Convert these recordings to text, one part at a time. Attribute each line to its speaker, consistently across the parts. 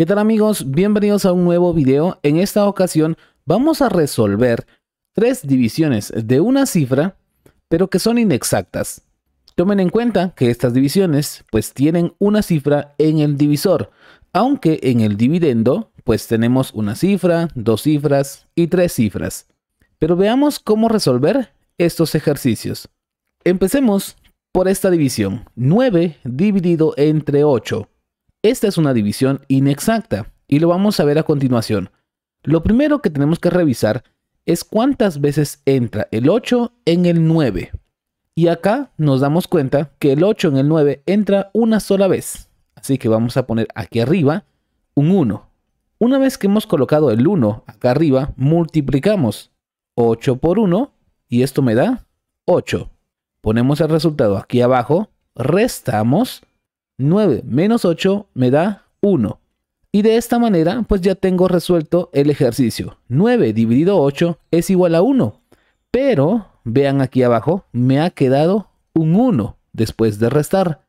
Speaker 1: ¿Qué tal amigos? Bienvenidos a un nuevo video. En esta ocasión vamos a resolver tres divisiones de una cifra, pero que son inexactas. Tomen en cuenta que estas divisiones pues tienen una cifra en el divisor, aunque en el dividendo pues tenemos una cifra, dos cifras y tres cifras. Pero veamos cómo resolver estos ejercicios. Empecemos por esta división, 9 dividido entre 8. Esta es una división inexacta y lo vamos a ver a continuación. Lo primero que tenemos que revisar es cuántas veces entra el 8 en el 9. Y acá nos damos cuenta que el 8 en el 9 entra una sola vez. Así que vamos a poner aquí arriba un 1. Una vez que hemos colocado el 1 acá arriba, multiplicamos 8 por 1 y esto me da 8. Ponemos el resultado aquí abajo, restamos 9 menos 8 me da 1. Y de esta manera, pues ya tengo resuelto el ejercicio. 9 dividido 8 es igual a 1. Pero, vean aquí abajo, me ha quedado un 1 después de restar.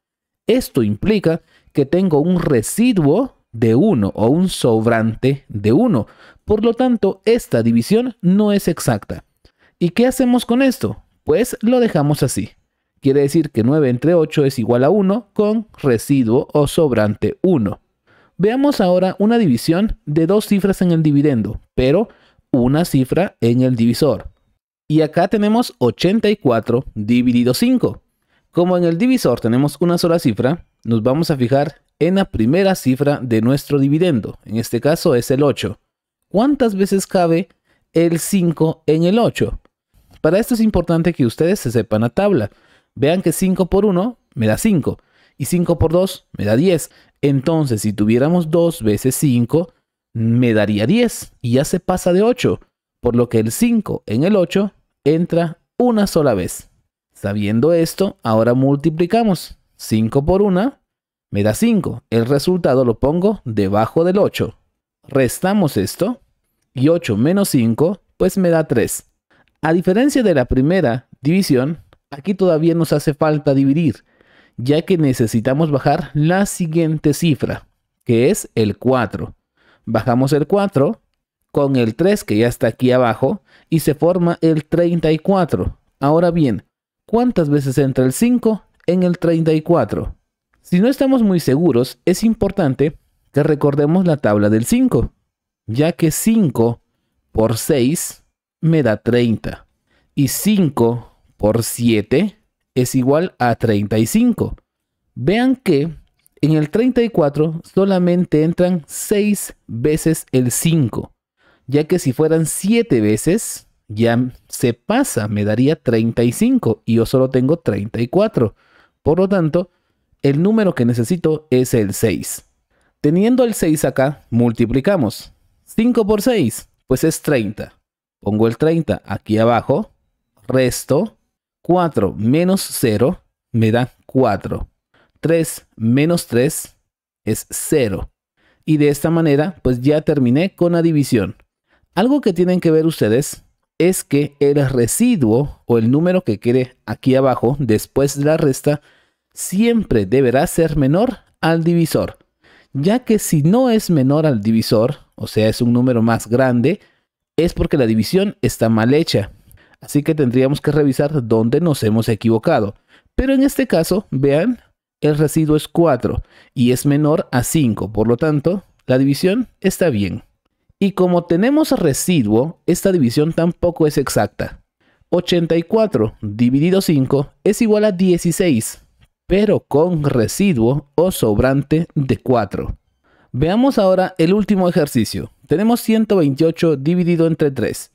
Speaker 1: Esto implica que tengo un residuo de 1 o un sobrante de 1. Por lo tanto, esta división no es exacta. ¿Y qué hacemos con esto? Pues lo dejamos así. Quiere decir que 9 entre 8 es igual a 1 con residuo o sobrante 1. Veamos ahora una división de dos cifras en el dividendo, pero una cifra en el divisor. Y acá tenemos 84 dividido 5. Como en el divisor tenemos una sola cifra, nos vamos a fijar en la primera cifra de nuestro dividendo. En este caso es el 8. ¿Cuántas veces cabe el 5 en el 8? Para esto es importante que ustedes se sepan la tabla. Vean que 5 por 1 me da 5 y 5 por 2 me da 10. Entonces, si tuviéramos 2 veces 5, me daría 10 y ya se pasa de 8, por lo que el 5 en el 8 entra una sola vez. Sabiendo esto, ahora multiplicamos 5 por 1, me da 5. El resultado lo pongo debajo del 8. Restamos esto y 8 menos 5, pues me da 3. A diferencia de la primera división, Aquí todavía nos hace falta dividir, ya que necesitamos bajar la siguiente cifra, que es el 4. Bajamos el 4 con el 3 que ya está aquí abajo y se forma el 34. Ahora bien, ¿cuántas veces entra el 5 en el 34? Si no estamos muy seguros, es importante que recordemos la tabla del 5, ya que 5 por 6 me da 30 y 5 por 7 es igual a 35. Vean que en el 34 solamente entran 6 veces el 5, ya que si fueran 7 veces ya se pasa, me daría 35 y yo solo tengo 34. Por lo tanto, el número que necesito es el 6. Teniendo el 6 acá, multiplicamos. 5 por 6, pues es 30. Pongo el 30 aquí abajo, resto 4 menos 0 me da 4. 3 menos 3 es 0. Y de esta manera, pues ya terminé con la división. Algo que tienen que ver ustedes es que el residuo o el número que quede aquí abajo después de la resta siempre deberá ser menor al divisor, ya que si no es menor al divisor, o sea es un número más grande, es porque la división está mal hecha así que tendríamos que revisar dónde nos hemos equivocado. Pero en este caso, vean, el residuo es 4 y es menor a 5, por lo tanto, la división está bien. Y como tenemos residuo, esta división tampoco es exacta. 84 dividido 5 es igual a 16, pero con residuo o sobrante de 4. Veamos ahora el último ejercicio. Tenemos 128 dividido entre 3.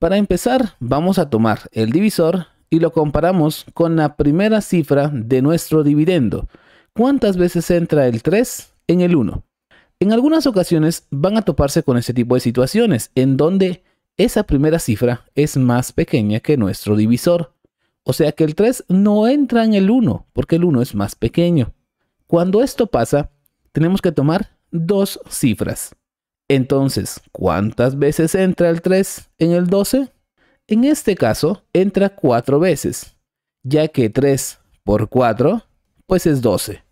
Speaker 1: Para empezar, vamos a tomar el divisor y lo comparamos con la primera cifra de nuestro dividendo. ¿Cuántas veces entra el 3 en el 1? En algunas ocasiones van a toparse con este tipo de situaciones en donde esa primera cifra es más pequeña que nuestro divisor. O sea que el 3 no entra en el 1 porque el 1 es más pequeño. Cuando esto pasa, tenemos que tomar dos cifras. Entonces, ¿cuántas veces entra el 3 en el 12? En este caso, entra 4 veces, ya que 3 por 4, pues es 12.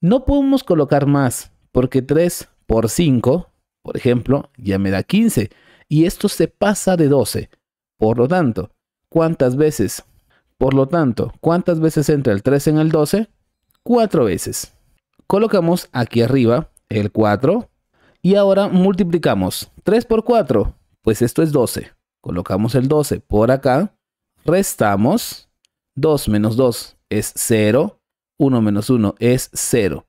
Speaker 1: No podemos colocar más, porque 3 por 5, por ejemplo, ya me da 15, y esto se pasa de 12. Por lo tanto, ¿cuántas veces? Por lo tanto, ¿cuántas veces entra el 3 en el 12? 4 veces. Colocamos aquí arriba el 4 y ahora multiplicamos 3 por 4, pues esto es 12. Colocamos el 12 por acá, restamos, 2 menos 2 es 0, 1 menos 1 es 0.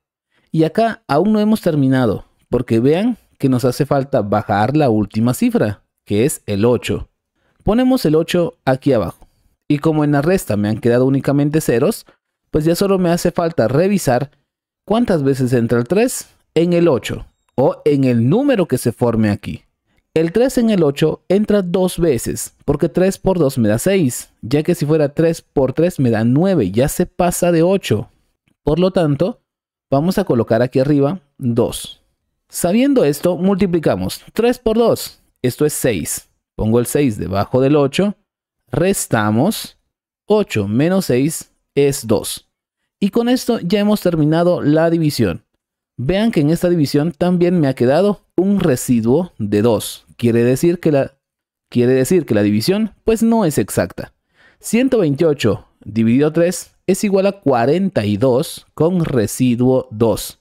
Speaker 1: Y acá aún no hemos terminado, porque vean que nos hace falta bajar la última cifra, que es el 8. Ponemos el 8 aquí abajo. Y como en la resta me han quedado únicamente ceros, pues ya solo me hace falta revisar cuántas veces entra el 3 en el 8 o en el número que se forme aquí. El 3 en el 8 entra dos veces, porque 3 por 2 me da 6, ya que si fuera 3 por 3 me da 9, ya se pasa de 8. Por lo tanto, vamos a colocar aquí arriba 2. Sabiendo esto, multiplicamos 3 por 2, esto es 6. Pongo el 6 debajo del 8, restamos 8 menos 6 es 2. Y con esto ya hemos terminado la división. Vean que en esta división también me ha quedado un residuo de 2. Quiere decir que la, quiere decir que la división pues no es exacta. 128 dividido 3 es igual a 42 con residuo 2.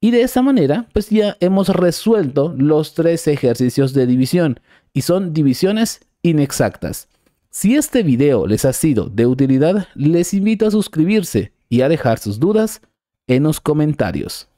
Speaker 1: Y de esa manera, pues ya hemos resuelto los tres ejercicios de división y son divisiones inexactas. Si este video les ha sido de utilidad, les invito a suscribirse y a dejar sus dudas en los comentarios.